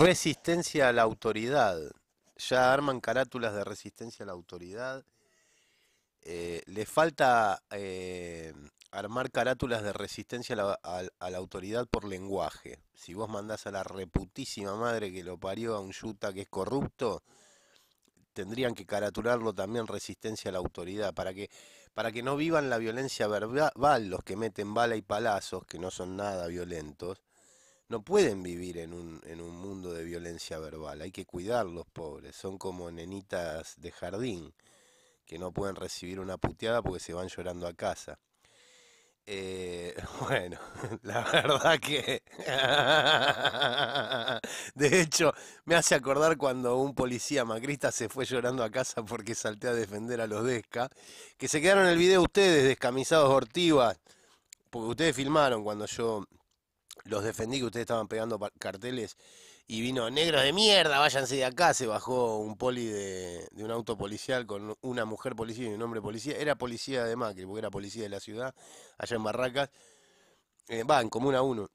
Resistencia a la autoridad. Ya arman carátulas de resistencia a la autoridad. Eh, le falta eh, armar carátulas de resistencia a la, autoridad por lenguaje. Si vos mandás a la reputísima madre que lo parió a un yuta que es corrupto, tendrían que caratularlo también resistencia a la autoridad, para que, para que no vivan la violencia verbal, los que meten bala y palazos, que no son nada violentos, no pueden vivir en un violencia verbal. Hay que cuidar los pobres, son como nenitas de jardín que no pueden recibir una puteada porque se van llorando a casa. Eh, bueno, la verdad que... De hecho, me hace acordar cuando un policía macrista se fue llorando a casa porque salté a defender a los Desca, que se quedaron el video ustedes, descamisados ortivas, porque ustedes filmaron cuando yo los defendí que ustedes estaban pegando carteles y vino negros de mierda, váyanse de acá, se bajó un poli de, un auto policial con una mujer policía y un hombre policía, era policía de Macri, porque era policía de la ciudad, allá en Barracas, eh, va, en Comuna uno.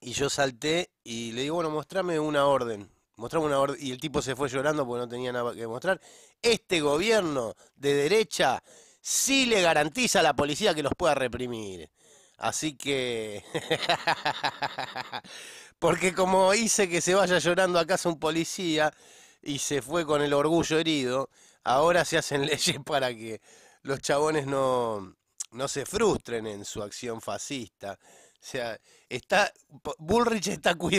Y yo salté y le digo, bueno, mostrame una orden. Mostrame una orden. Y el tipo se fue llorando porque no tenía nada que mostrar. Este gobierno de derecha sí le garantiza a la policía que los pueda reprimir. Así que... Porque como hice que se vaya llorando a casa un policía y se fue con el orgullo herido, ahora se hacen leyes para que los chabones no, no se frustren en su acción fascista. O sea, está, Bullrich está cuidando.